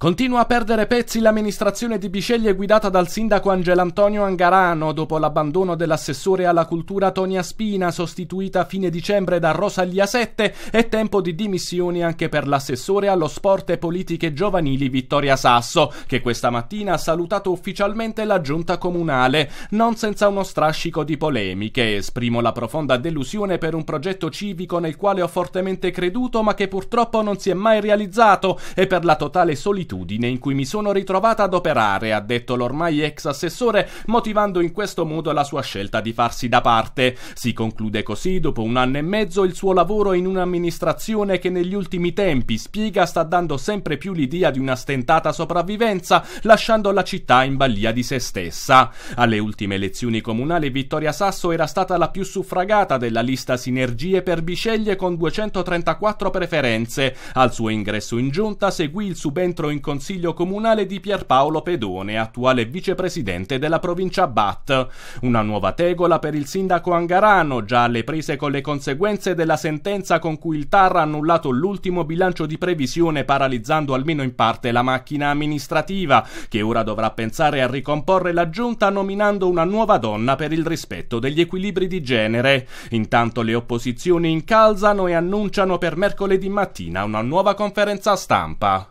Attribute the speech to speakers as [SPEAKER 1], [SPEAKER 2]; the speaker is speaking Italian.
[SPEAKER 1] Continua a perdere pezzi l'amministrazione di Bisceglie guidata dal sindaco Angelo Antonio Angarano dopo l'abbandono dell'assessore alla cultura Tonia Spina, sostituita a fine dicembre da Rosalia Sette, è tempo di dimissioni anche per l'assessore allo sport e politiche giovanili Vittoria Sasso, che questa mattina ha salutato ufficialmente la giunta comunale, non senza uno strascico di polemiche. Esprimo la profonda delusione per un progetto civico nel quale ho fortemente creduto ma che purtroppo non si è mai realizzato e per la totale solitudine solitudine in cui mi sono ritrovata ad operare, ha detto l'ormai ex assessore, motivando in questo modo la sua scelta di farsi da parte. Si conclude così, dopo un anno e mezzo, il suo lavoro in un'amministrazione che negli ultimi tempi, spiega, sta dando sempre più l'idea di una stentata sopravvivenza, lasciando la città in balia di se stessa. Alle ultime elezioni comunali Vittoria Sasso era stata la più suffragata della lista Sinergie per Biceglie con 234 preferenze. Al suo ingresso in giunta seguì il subentro in in consiglio comunale di Pierpaolo Pedone, attuale vicepresidente della provincia Bat. Una nuova tegola per il sindaco Angarano, già alle prese con le conseguenze della sentenza con cui il TAR ha annullato l'ultimo bilancio di previsione paralizzando almeno in parte la macchina amministrativa, che ora dovrà pensare a ricomporre la giunta nominando una nuova donna per il rispetto degli equilibri di genere. Intanto le opposizioni incalzano e annunciano per mercoledì mattina una nuova conferenza stampa.